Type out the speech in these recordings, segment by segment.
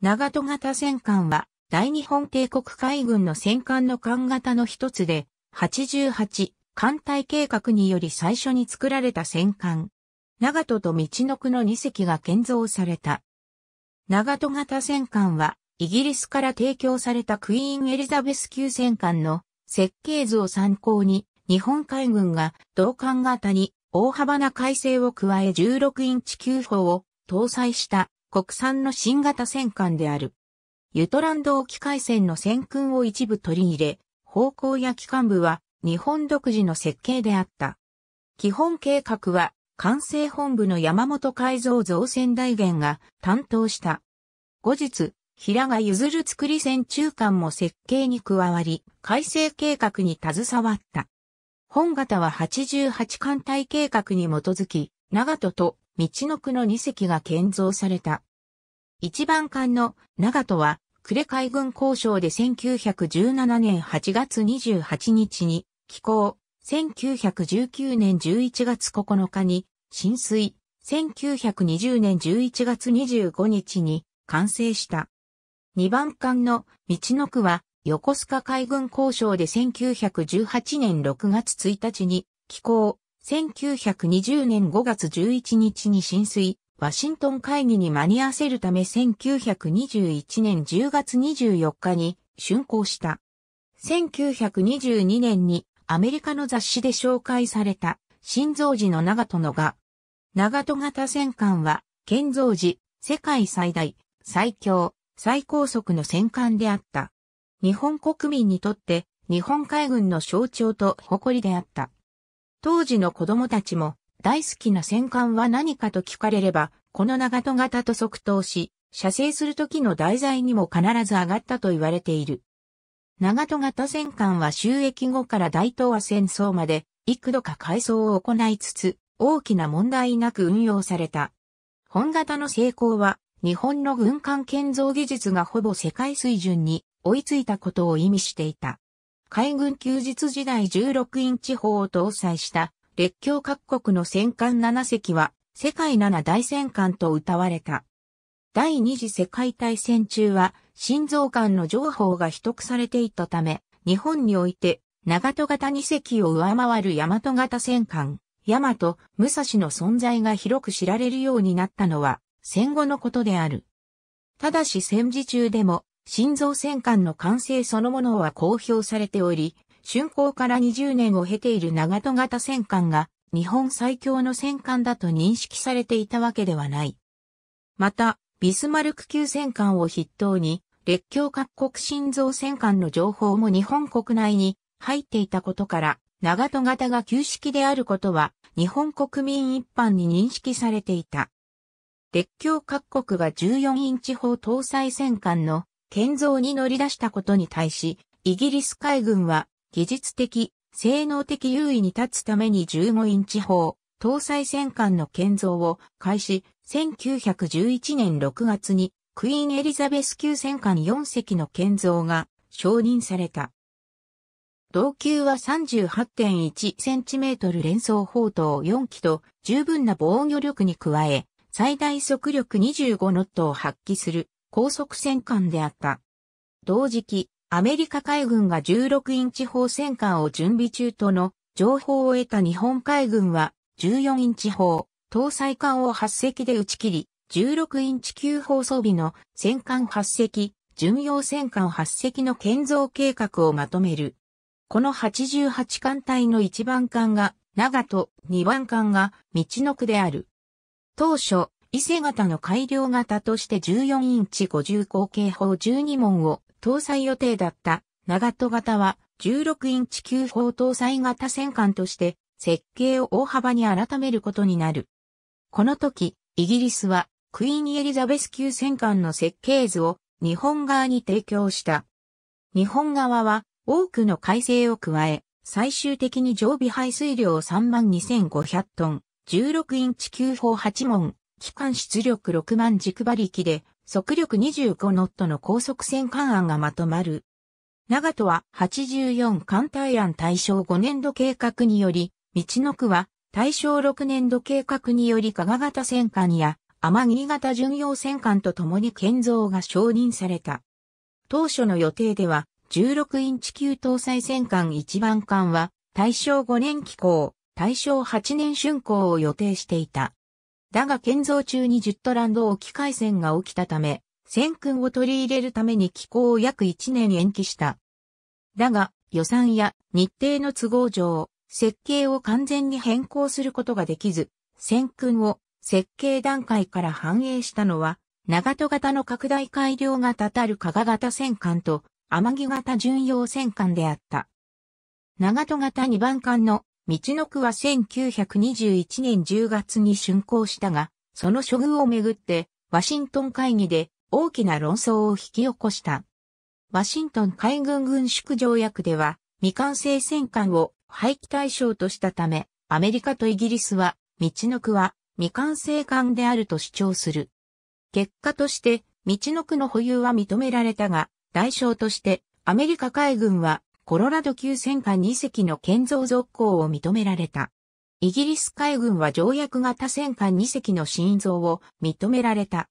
長戸型戦艦は、大日本帝国海軍の戦艦の艦型の一つで、88艦隊計画により最初に作られた戦艦。長戸と道の区の二隻が建造された。長戸型戦艦は、イギリスから提供されたクイーン・エリザベス級戦艦の設計図を参考に、日本海軍が同艦型に大幅な改正を加え16インチ級砲を搭載した国産の新型戦艦である。ユトランド沖海戦の戦訓を一部取り入れ、方向や機関部は日本独自の設計であった。基本計画は、管制本部の山本改造造船大元が担当した。後日、平賀譲る作り船中間も設計に加わり、改正計画に携わった。本型は88艦隊計画に基づき、長戸と道の区の2隻が建造された。一番艦の長戸は、呉海軍交渉で1917年8月28日に寄港、1919年11月9日に浸水、1920年11月25日に完成した。二番艦の道の区は横須賀海軍交渉で1918年6月1日に寄港、1920年5月11日に浸水、ワシントン会議に間に合わせるため1921年10月24日に竣工した。1922年にアメリカの雑誌で紹介された新造寺の長門のが、長門型戦艦は建造寺、世界最大、最強、最高速の戦艦であった。日本国民にとって日本海軍の象徴と誇りであった。当時の子供たちも、大好きな戦艦は何かと聞かれれば、この長戸型と即答し、射精する時の題材にも必ず上がったと言われている。長戸型戦艦は収益後から大東亜戦争まで、幾度か改装を行いつつ、大きな問題なく運用された。本型の成功は、日本の軍艦建造技術がほぼ世界水準に追いついたことを意味していた。海軍休日時代16インチ砲を搭載した列強各国の戦艦7隻は世界七大戦艦と謳われた。第二次世界大戦中は心臓艦の情報が秘匿されていたため、日本において長戸型2隻を上回る大和型戦艦、大和、武蔵の存在が広く知られるようになったのは戦後のことである。ただし戦時中でも心臓戦艦の完成そのものは公表されており、竣工から20年を経ている長戸型戦艦が日本最強の戦艦だと認識されていたわけではない。また、ビスマルク級戦艦を筆頭に、列強各国心臓戦艦の情報も日本国内に入っていたことから、長戸型が旧式であることは、日本国民一般に認識されていた。列強各国が14インチ砲搭載戦艦の建造に乗り出したことに対し、イギリス海軍は技術的、性能的優位に立つために15インチ砲、搭載戦艦の建造を開始、1911年6月にクイーンエリザベス級戦艦4隻の建造が承認された。同級は 38.1cm 連装砲塔4機と十分な防御力に加え、最大速力25ノットを発揮する高速戦艦であった。同時期、アメリカ海軍が16インチ砲戦艦を準備中との情報を得た日本海軍は14インチ砲、搭載艦を8隻で打ち切り、16インチ級砲装備の戦艦8隻、巡洋戦艦8隻の建造計画をまとめる。この88艦隊の1番艦が長と2番艦が道の区である。当初、伊勢型の改良型として14インチ50口径砲12門を搭載予定だった長戸型は16インチ9砲搭載型戦艦として設計を大幅に改めることになる。この時、イギリスはクイーンエリザベス級戦艦の設計図を日本側に提供した。日本側は多くの改正を加え、最終的に常備排水量3万2500トン、16インチ9砲8門、機関出力6万軸馬力で、速力25ノットの高速戦艦案がまとまる。長戸は84艦隊案大正5年度計画により、道の区は大正6年度計画により加賀型戦艦や天城型巡洋戦艦と共に建造が承認された。当初の予定では、16インチ級搭載戦艦1番艦は、大正5年機構、大正8年竣工を予定していた。だが建造中にジュットランド沖海戦が起きたため、戦訓を取り入れるために寄港を約1年延期した。だが、予算や日程の都合上、設計を完全に変更することができず、戦訓を設計段階から反映したのは、長戸型の拡大改良がたたる加賀型戦艦と、天城型巡洋戦艦であった。長戸型2番艦の道の区は1921年10月に竣工したが、その処遇をめぐって、ワシントン会議で大きな論争を引き起こした。ワシントン海軍軍縮条約では、未完成戦艦を廃棄対象としたため、アメリカとイギリスは、道の区は未完成艦であると主張する。結果として、道の区の保有は認められたが、代償として、アメリカ海軍はコロラド級戦艦2隻の建造続行を認められた。イギリス海軍は条約型戦艦2隻の新造を認められた。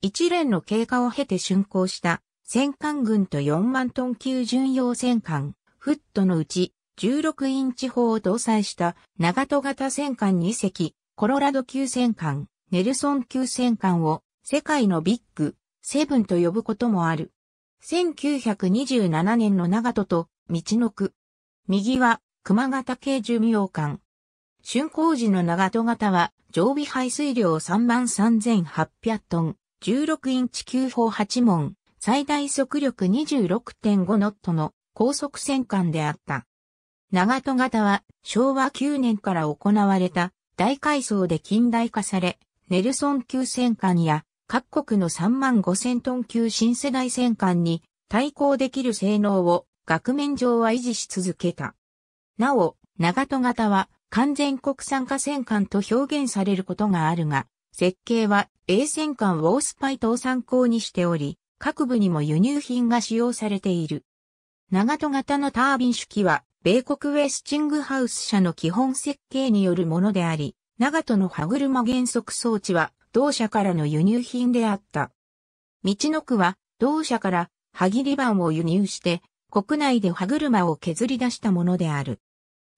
一連の経過を経て竣工した戦艦軍と4万トン級巡洋戦艦、フットのうち16インチ砲を搭載した長戸型戦艦2隻、コロラド級戦艦、ネルソン級戦艦を世界のビッグ、セブンと呼ぶこともある。1927年の長戸と道の区。右は、熊形系寿命館。春工時の長戸型は、常備排水量3万3800トン、16インチ9砲8門、最大速力26.5ノットの高速戦艦であった。長戸型は昭和9年から行われた大改装で近代化され、ネルソン級戦艦や各国の3万5000トン級新世代戦艦に対抗できる性能を額面上は維持し続けた。なお、長戸型は完全国産化戦艦と表現されることがあるが、設計は A 戦艦ウォースパイトを参考にしており、各部にも輸入品が使用されている。長戸型のタービン手機は、米国ウェスチングハウス社の基本設計によるものであり、長戸の歯車減速装置は、同社からの輸入品であった。道の区は、同社から、歯切り板を輸入して、国内で歯車を削り出したものである。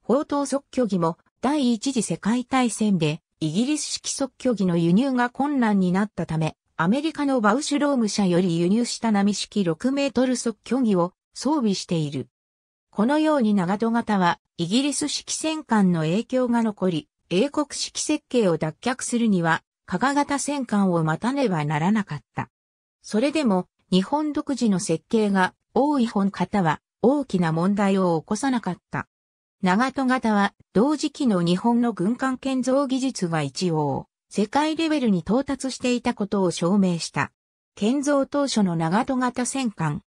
砲塔即挙儀も第一次世界大戦でイギリス式即挙儀の輸入が困難になったため、アメリカのバウシュローム社より輸入した波式6メートル即挙儀を装備している。このように長戸型はイギリス式戦艦の影響が残り、英国式設計を脱却するには、加賀型戦艦を待たねばならなかった。それでも、日本独自の設計が多い本型は大きな問題を起こさなかった。長戸型は同時期の日本の軍艦建造技術が一応世界レベルに到達していたことを証明した。建造当初の長戸型戦艦。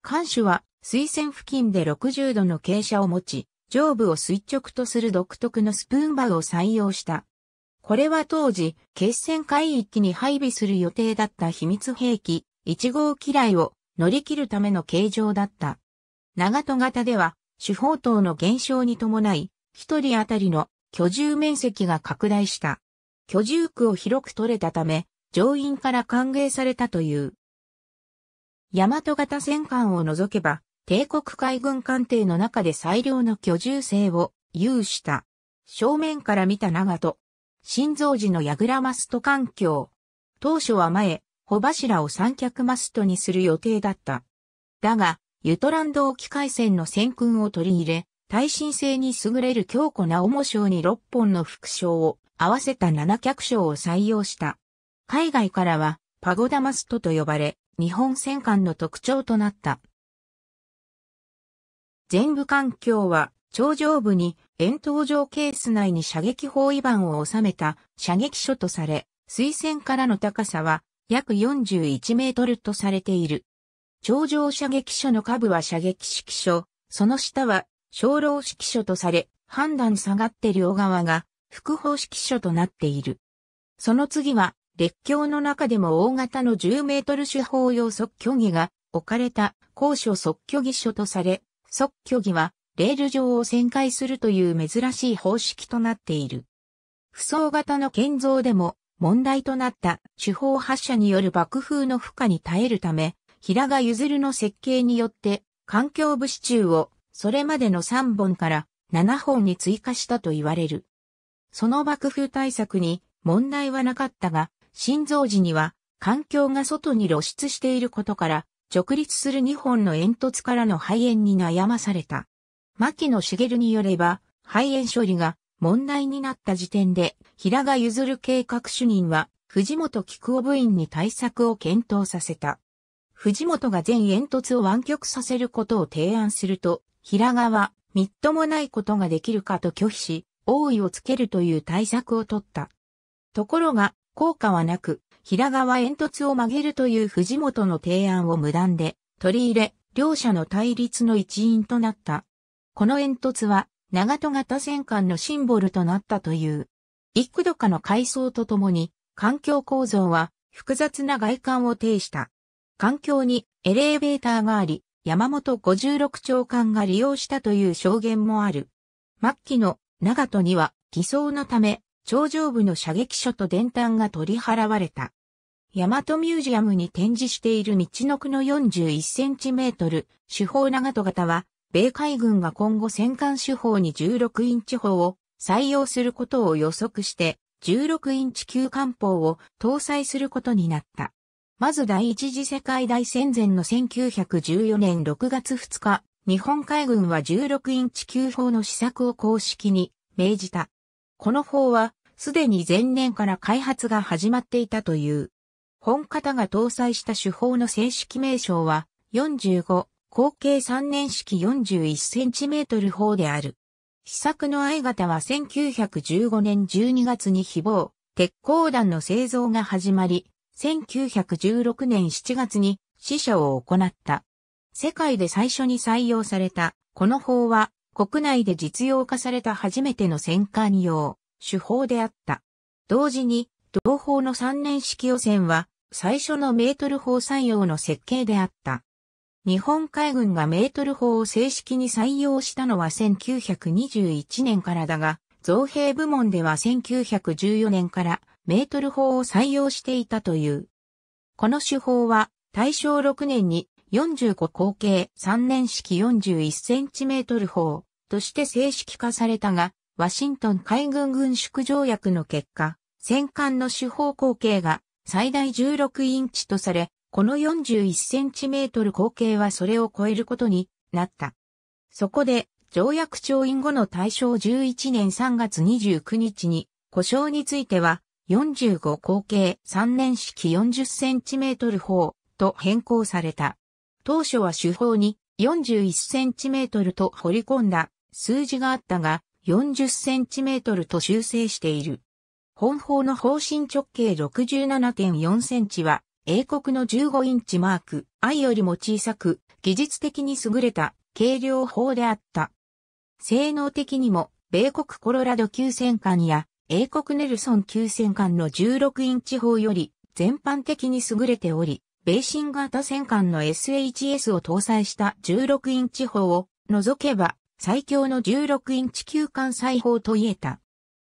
艦首は水線付近で60度の傾斜を持ち、上部を垂直とする独特のスプーンバーを採用した。これは当時、決戦海域に配備する予定だった秘密兵器、1号機雷を乗り切るための形状だった。長戸型では、主砲塔の減少に伴い、一人当たりの居住面積が拡大した。居住区を広く取れたため、乗員から歓迎されたという。大和型戦艦を除けば、帝国海軍艦艇の中で最良の居住性を有した。正面から見た長門。新造時の矢倉マスト環境。当初は前、帆柱を三脚マストにする予定だった。だが、ユトランド沖海戦の戦訓を取り入れ、耐震性に優れる強固な重章に6本の副章を合わせた7脚章を採用した。海外からはパゴダマストと呼ばれ、日本戦艦の特徴となった。全部艦橋は頂上部に円筒状ケース内に射撃包囲板を収めた射撃所とされ、水線からの高さは約41メートルとされている。頂上射撃所の下部は射撃式所、その下は小老式所とされ、判断下がって両側が複方式所となっている。その次は、列橋の中でも大型の10メートル手法用即虚儀が置かれた高所即虚儀所とされ、即虚儀はレール上を旋回するという珍しい方式となっている。不走型の建造でも問題となった手法発射による爆風の負荷に耐えるため、平賀譲るの設計によって環境物柱をそれまでの3本から7本に追加したと言われる。その爆風対策に問題はなかったが、心臓時には環境が外に露出していることから、直立する2本の煙突からの肺炎に悩まされた。牧野茂によれば、肺炎処理が問題になった時点で、平賀譲計画主任は、藤本菊夫部員に対策を検討させた。藤本が全煙突を湾曲させることを提案すると、平賀は、みっともないことができるかと拒否し、王位をつけるという対策を取った。ところが、効果はなく、平賀は煙突を曲げるという藤本の提案を無断で取り入れ、両者の対立の一因となった。この煙突は長戸型戦艦のシンボルとなったという。幾度かの改装とともに、環境構造は複雑な外観を呈した。環境にエレベーターがあり、山本56長官が利用したという証言もある。末期の長戸には偽装のため、頂上部の射撃所と伝端が取り払われた。大和ミュージアムに展示している道の区の41センチメートル、手法長戸型は米海軍が今後戦艦手法に16インチ砲を採用することを予測して、16インチ級艦砲を搭載することになった。まず第一次世界大戦前の1914年6月2日、日本海軍は16インチ級砲の試作を公式に命じた。この砲は、すでに前年から開発が始まっていたという。本型が搭載した手法の正式名称は、45後継3年式41センチメートル砲である。試作の相方は1915年12月に非棒、鉄鋼弾の製造が始まり、1916年7月に死者を行った。世界で最初に採用された、この砲は国内で実用化された初めての戦艦用、手法であった。同時に、同砲の3年式予選は、最初のメートル砲採用の設計であった。日本海軍がメートル砲を正式に採用したのは1921年からだが、造兵部門では1914年からメートル砲を採用していたという。この手法は大正6年に45口径3年式41センチメートル砲として正式化されたが、ワシントン海軍軍縮条約の結果、戦艦の手法口径が最大16インチとされ、この 41cm 口径はそれを超えることになった。そこで、条約調印後の大正11年3月29日に、故障については、45口径3年式 40cm 砲と変更された。当初は手法に 41cm と掘り込んだ数字があったが 40cm と修正している。本砲の方針直径 67.4cm は英国の15インチマーク I よりも小さく、技術的に優れた軽量砲であった。性能的にも、米国コロラド急戦艦や英国ネルソン急戦艦の16インチ砲より全般的に優れており、米新型戦艦の SHS を搭載した16インチ砲を除けば最強の16インチ級艦砕砲と言えた。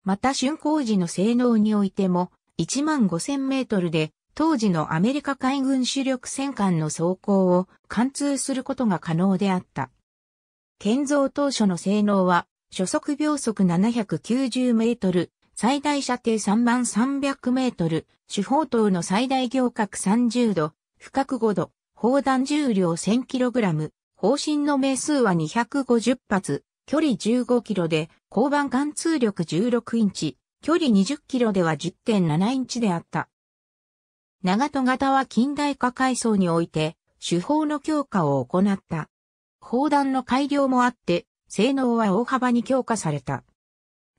また竣工時の性能においても1万5000メートルで当時のアメリカ海軍主力戦艦の装甲を貫通することが可能であった。建造当初の性能は、初速秒速790メートル、最大射程3万300メートル、主砲塔の最大行角30度、深く5度、砲弾重量1 0 0 0ラム、砲身の名数は250発、距離15キロで、交番貫通力16インチ、距離20キロでは10.7インチであった。長戸型は近代化階層において、手法の強化を行った。砲弾の改良もあって、性能は大幅に強化された。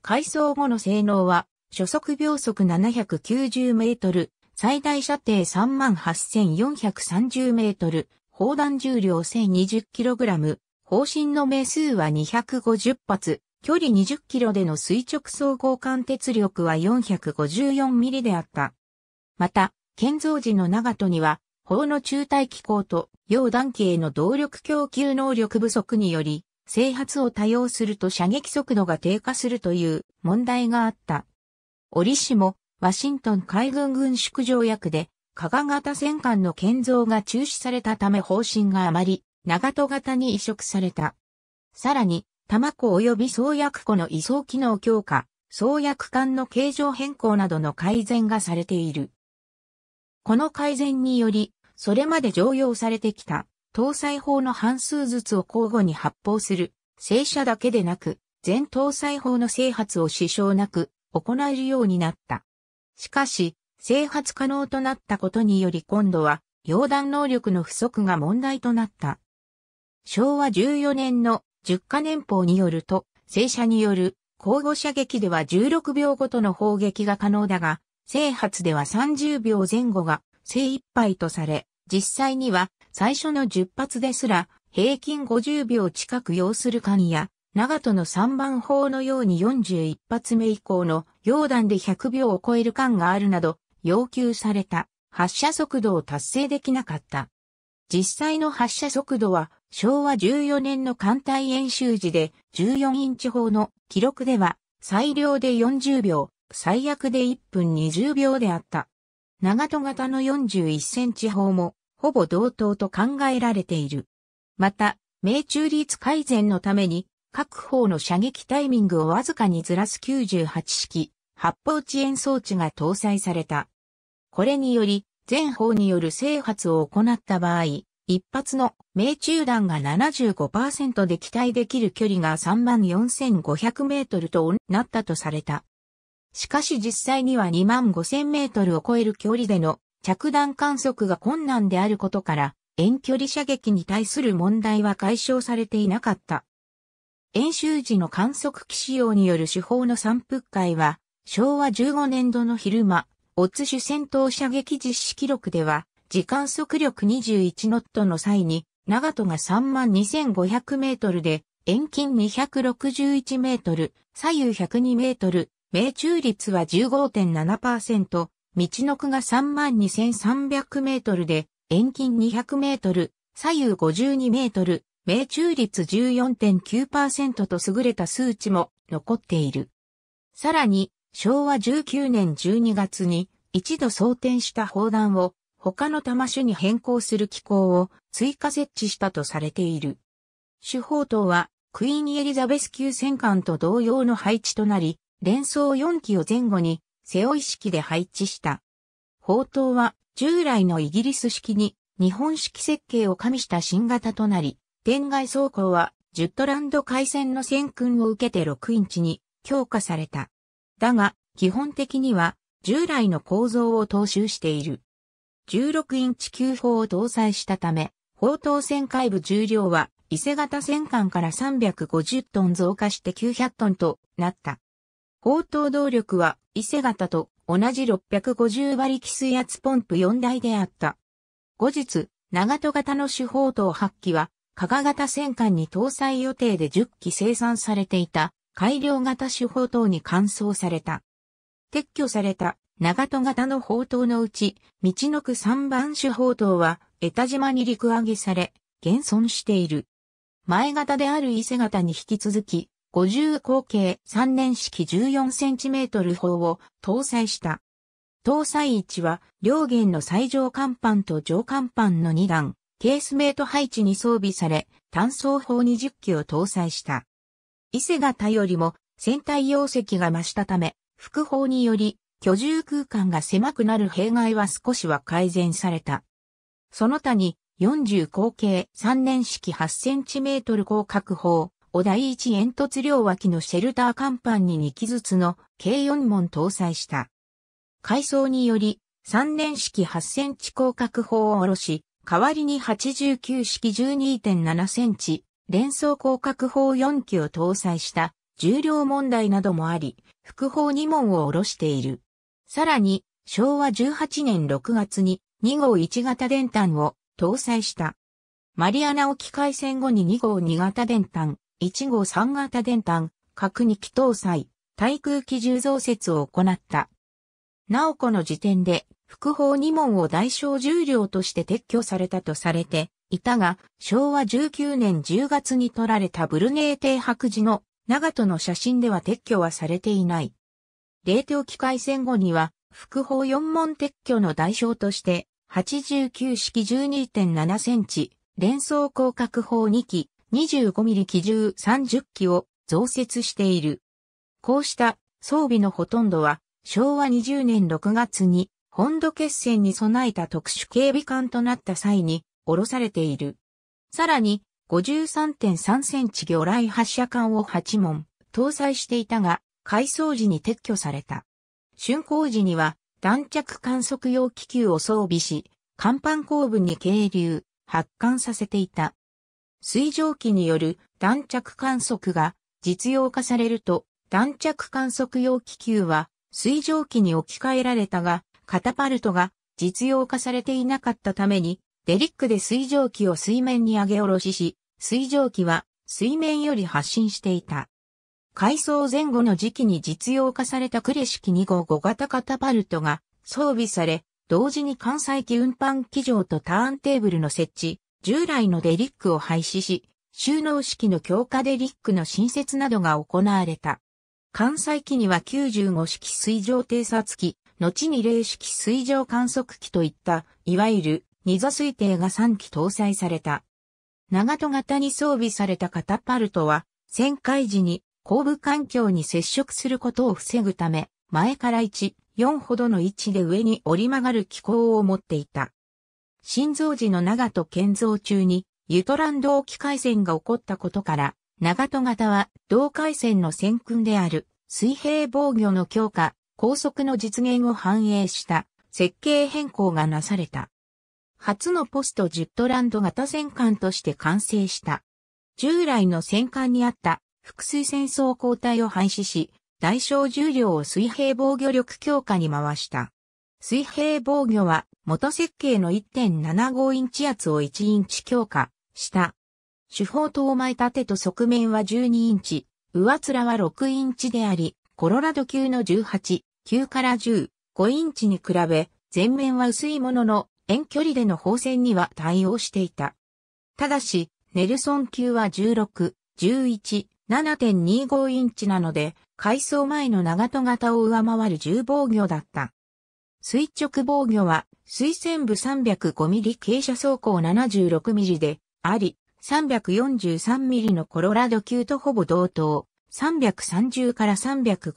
改装後の性能は、初速秒速790メートル、最大射程38,430メートル、砲弾重量1 0 2 0ラム、砲身の目数は250発、距離2 0キロでの垂直総合貫鉄力は4 5 4ミリであった。また、建造時の長門には、法の中隊機構と陽断への動力供給能力不足により、制発を多用すると射撃速度が低下するという問題があった。折しも、ワシントン海軍軍縮条約で、加賀型戦艦の建造が中止されたため方針があまり、長戸型に移植された。さらに、多摩湖及び創薬湖の移送機能強化、創薬艦の形状変更などの改善がされている。この改善により、それまで常用されてきた、搭載砲の半数ずつを交互に発砲する、正射だけでなく、全搭載砲の制発を支障なく行えるようになった。しかし、制発可能となったことにより今度は、溶弾能力の不足が問題となった。昭和14年の10カ年法によると、正射による交互射撃では16秒ごとの砲撃が可能だが、生発では30秒前後が精一杯とされ、実際には最初の10発ですら平均50秒近く要する間や、長戸の3番砲のように41発目以降の溶弾で100秒を超える間があるなど要求された発射速度を達成できなかった。実際の発射速度は昭和14年の艦隊演習時で14インチ砲の記録では最良で40秒、最悪で1分20秒であった。長戸型の41センチ砲も、ほぼ同等と考えられている。また、命中率改善のために、各方の射撃タイミングをわずかにずらす98式、発砲遅延装置が搭載された。これにより、全方による制発を行った場合、一発の命中弾が75%で期待できる距離が34,500メートルとなったとされた。しかし実際には2万5000メートルを超える距離での着弾観測が困難であることから、遠距離射撃に対する問題は解消されていなかった。演習時の観測機使用による手法の散布会は、昭和15年度の昼間、オッツ主戦闘射撃実施記録では、時間速力21ノットの際に、長戸が32,500メートルで、遠近261メートル、左右102メートル、命中率は15.7%、道の区が32,300メートルで、遠近200メートル、左右52メートル、命中率14.9%と優れた数値も残っている。さらに、昭和19年12月に一度装填した砲弾を他の弾種に変更する機構を追加設置したとされている。主砲塔はクイーン・エリザベス級戦艦と同様の配置となり、連想4機を前後に背負い式で配置した。砲塔は従来のイギリス式に日本式設計を加味した新型となり、天外装甲はジュットランド海戦の戦訓を受けて6インチに強化された。だが、基本的には従来の構造を踏襲している。16インチ級砲を搭載したため、砲塔旋回部重量は伊勢型戦艦から350トン増加して900トンとなった。砲塔動力は伊勢型と同じ650馬力水圧ポンプ4台であった。後日、長戸型の手法塔8機は、加賀型戦艦に搭載予定で10機生産されていた改良型手法塔に換装された。撤去された長戸型の砲塔のうち、道のく3番手砲塔は、江田島に陸揚げされ、現存している。前型である伊勢型に引き続き、五重口径3年式 14cm 砲を搭載した。搭載位置は、両弦の最上甲板と上甲板の2段、ケースメイト配置に装備され、単装砲20機を搭載した。伊勢型よりも、船体容積が増したため、副砲により、居住空間が狭くなる弊害は少しは改善された。その他に、40口径3年式 8cm 広角砲、お第一煙突両脇のシェルター甲板に2機ずつの計4門搭載した。改装により、3年式8センチ広角砲を下ろし、代わりに89式12.7センチ、連装広角砲4機を搭載した重量問題などもあり、副砲2門を下ろしている。さらに、昭和18年6月に2号1型電端を搭載した。マリアナ沖海戦後に2号2型電端、1号3型電炭、核2機搭載、対空機重増設を行った。なおこの時点で、副砲2門を代償重量として撤去されたとされていたが、昭和19年10月に撮られたブルネー帝白寺の長門の写真では撤去はされていない。冷凍機械戦後には、副砲4門撤去の代償として、89式12.7センチ、連装広角砲2機、25ミリ機銃30機を増設している。こうした装備のほとんどは昭和20年6月に本土決戦に備えた特殊警備艦となった際に降ろされている。さらに53.3センチ魚雷発射管を8門搭載していたが改装時に撤去された。竣工時には弾着観測用気球を装備し、甲板後部に係留、発艦させていた。水蒸気による弾着観測が実用化されると、弾着観測用気球は水蒸気に置き換えられたが、カタパルトが実用化されていなかったために、デリックで水蒸気を水面に上げ下ろしし、水蒸気は水面より発進していた。改装前後の時期に実用化されたクレ式2号5型カタパルトが装備され、同時に関西機運搬機場とターンテーブルの設置、従来のデリックを廃止し、収納式の強化デリックの新設などが行われた。関西機には95式水上偵察機、後に0式水上観測機といった、いわゆる二座推定が3機搭載された。長戸型に装備されたカタパルトは、旋回時に後部環境に接触することを防ぐため、前から1、4ほどの位置で上に折り曲がる機構を持っていた。新造寺の長戸建造中に、ユトラン同期海戦が起こったことから、長戸型は同海戦の戦訓である水平防御の強化、高速の実現を反映した設計変更がなされた。初のポストジュットランド型戦艦として完成した。従来の戦艦にあった複数戦争交代を廃止し、大小重量を水平防御力強化に回した。水平防御は元設計の1.75インチ圧を1インチ強化した。手法等前立てと側面は12インチ、上面は6インチであり、コロラド級の18、9から10、5インチに比べ、前面は薄いものの、遠距離での砲戦には対応していた。ただし、ネルソン級は16、11、7.25インチなので、改装前の長戸型を上回る重防御だった。垂直防御は、水線部3 0 5ミリ傾斜走行7 6ミリで、あり、3 4 3ミリのコロラド級とほぼ同等、330から3 5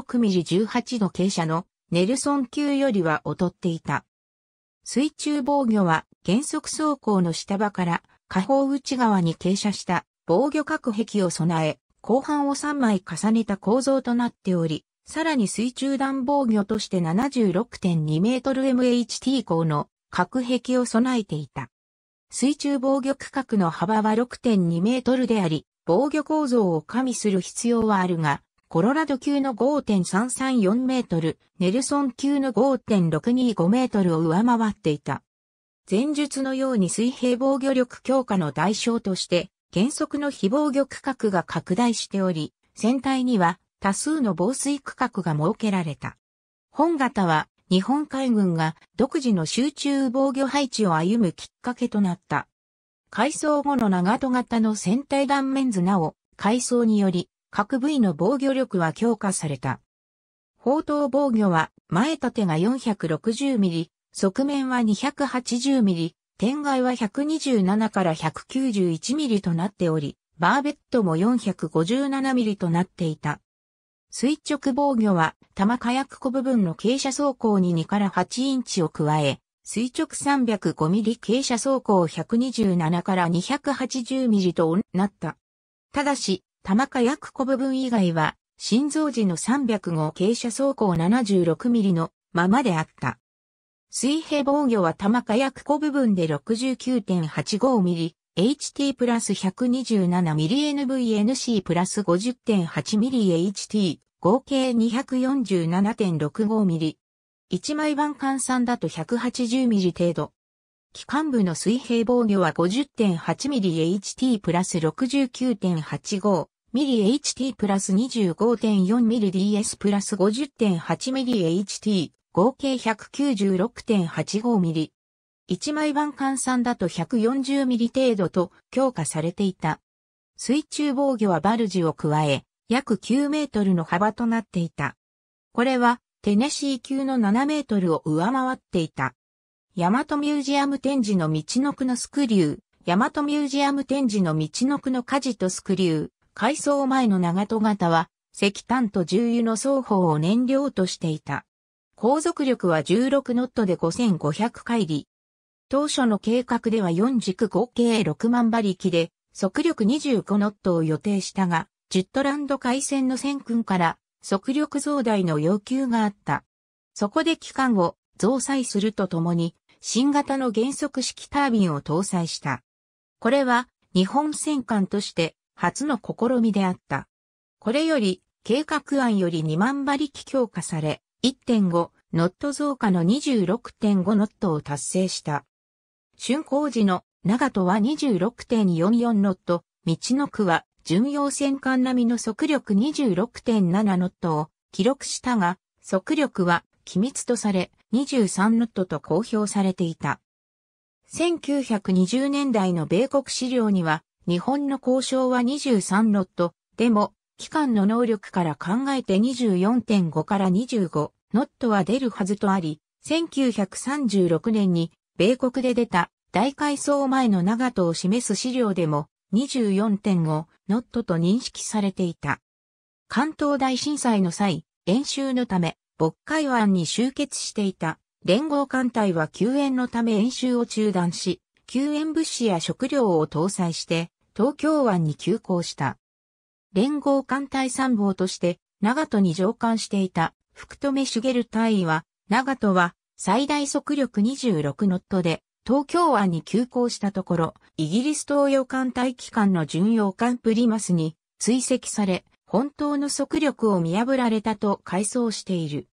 6ミリ1 8度傾斜のネルソン級よりは劣っていた。水中防御は原則走行の下場から下方内側に傾斜した防御隔壁を備え、後半を3枚重ねた構造となっており、さらに水中暖房魚として7 6 2ル m h t 高の核壁を備えていた。水中防御区画の幅は6.2メートルであり、防御構造を加味する必要はあるが、コロラド級の5.334メートル、ネルソン級の5.625メートルを上回っていた。前述のように水平防御力強化の代償として、原則の非防御区画が拡大しており、船体には多数の防水区画が設けられた。本型は日本海軍が独自の集中防御配置を歩むきっかけとなった。改装後の長戸型の船体断面図なお、改装により各部位の防御力は強化された。砲塔防御は前立てが4 6 0ミリ、側面は2 8 0ミリ、天外は127から1 9 1ミリとなっており、バーベットも4 5 7ミリとなっていた。垂直防御は、玉火薬庫部分の傾斜走行に2から8インチを加え、垂直3 0 5ミリ傾斜走行127から2 8 0ミリとなった。ただし、玉火薬庫部分以外は、心臓時の305傾斜走行7 6ミリのままであった。水平防御は玉火薬庫部分で6 9 8 5ミリ、HT プラス 127mmNVNC プラス 50.8mmHT 合計 247.65mm。1枚板換算だと 180mm 程度。機関部の水平防御は 50.8mmHT プラス 69.85mmHT プラス 25.4mmDS プラス 50.8mmHT 合計 196.85mm。1枚板換算だと140ミリ程度と強化されていた。水中防御はバルジを加え、約9メートルの幅となっていた。これはテネシー級の7メートルを上回っていた。ヤマトミュージアム展示の道の区のスクリュー、ヤマトミュージアム展示の道の区の火事とスクリュー、改装前の長戸型は石炭と重油の双方を燃料としていた。航続力は16ノットで5500回り。当初の計画では4軸合計6万馬力で、速力25ノットを予定したが、ジュットランド海戦の戦訓から速力増大の要求があった。そこで機関を増載するとともに、新型の減速式タービンを搭載した。これは日本戦艦として初の試みであった。これより計画案より2万馬力強化され、1.5ノット増加の26.5ノットを達成した。春光寺の長戸は26.44ノット、道の区は巡洋戦艦並みの速力26.7ノットを記録したが、速力は機密とされ23ノットと公表されていた。1920年代の米国資料には、日本の交渉は23ノット、でも、機関の能力から考えて24.5から25ノットは出るはずとあり、1936年に米国で出た大改装前の長門を示す資料でも24.5ノットと認識されていた。関東大震災の際、演習のため、渤海湾に集結していた連合艦隊は救援のため演習を中断し、救援物資や食料を搭載して東京湾に急行した。連合艦隊参謀として長門に上艦していた福留茂隊員は、長門は最大速力26ノットで東京湾に急行したところ、イギリス東洋艦隊機関の巡洋艦プリマスに追跡され、本当の速力を見破られたと回想している。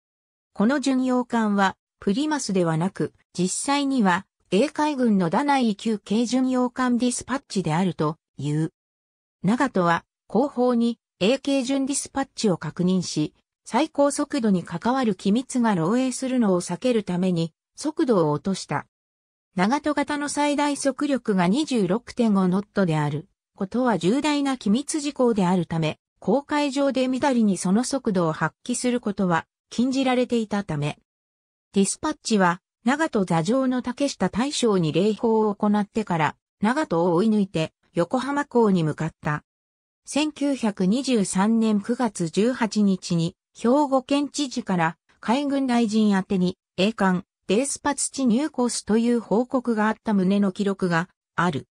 この巡洋艦は、プリマスではなく、実際には、英海軍のダナイ級軽巡洋艦ディスパッチであるという。長戸は、後方に、英系巡ディスパッチを確認し、最高速度に関わる機密が漏洩するのを避けるために速度を落とした。長戸型の最大速力が26.5ノットであることは重大な機密事項であるため、公海上で乱だりにその速度を発揮することは禁じられていたため、ディスパッチは長戸座上の竹下大将に礼法を行ってから長戸を追い抜いて横浜港に向かった。1923年9月18日に兵庫県知事から海軍大臣宛てに栄冠、デースパツチニューコースという報告があった旨の記録がある。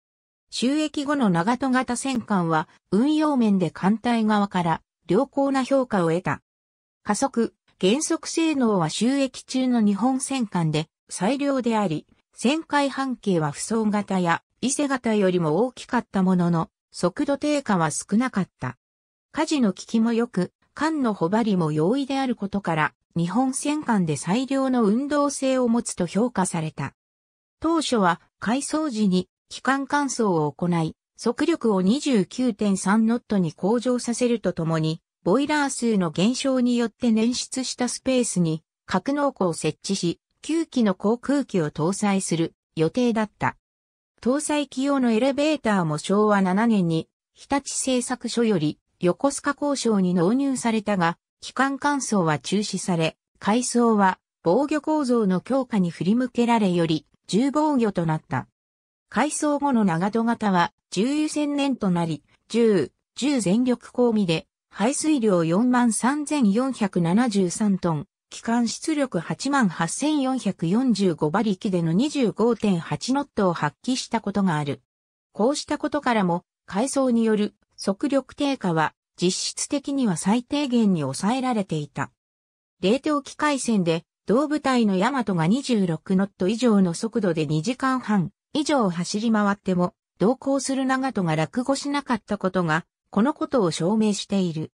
収益後の長戸型戦艦は運用面で艦隊側から良好な評価を得た。加速、減速性能は収益中の日本戦艦で最良であり、旋回半径は不装型や伊勢型よりも大きかったものの、速度低下は少なかった。火事の危機も良く、艦のほ張りも容易であることから、日本戦艦で最良の運動性を持つと評価された。当初は、改装時に、機関乾燥を行い、速力を29.3ノットに向上させるとともに、ボイラー数の減少によって捻出したスペースに格納庫を設置し、9機の航空機を搭載する予定だった。搭載機用のエレベーターも昭和7年に日立製作所より横須賀交渉に納入されたが、機関乾燥は中止され、海藻は防御構造の強化に振り向けられより重防御となった。改装後の長戸型は重油専念となり、重、重全力公味で排水量43,473トン、機関出力88,445馬力での25.8ノットを発揮したことがある。こうしたことからも、改装による速力低下は実質的には最低限に抑えられていた。冷凍機械戦で同部隊のヤマトが26ノット以上の速度で2時間半以上走り回っても同行する長戸が落語しなかったことがこのことを証明している。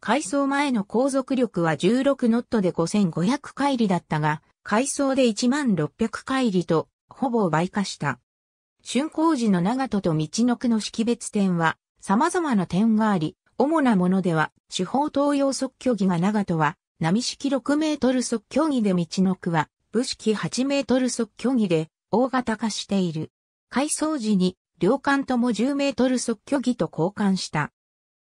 改装前の航続力は16ノットで5500回里だったが、改装で1600回里とほぼ倍化した。春工時の長戸と道の区の識別点は様々な点があり、主なものでは、手法東洋即距儀が長戸は、波式6メートル即距儀で道の区は、武式8メートル即距儀で、大型化している。改装時に、両艦とも10メートル即距儀と交換した。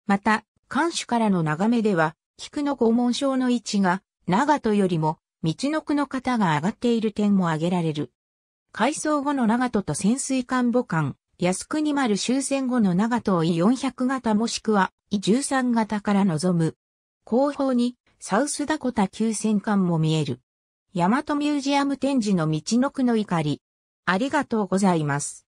また、艦首からの眺めでは、菊の拷問症の位置が、長戸よりも、道の区の方が上がっている点も挙げられる。改装後の長戸と潜水艦母艦、靖国丸終戦後の長藤伊400型もしくは伊13型から望む。後方にサウスダコタ急戦艦も見える。大和ミュージアム展示の道のくの怒り。ありがとうございます。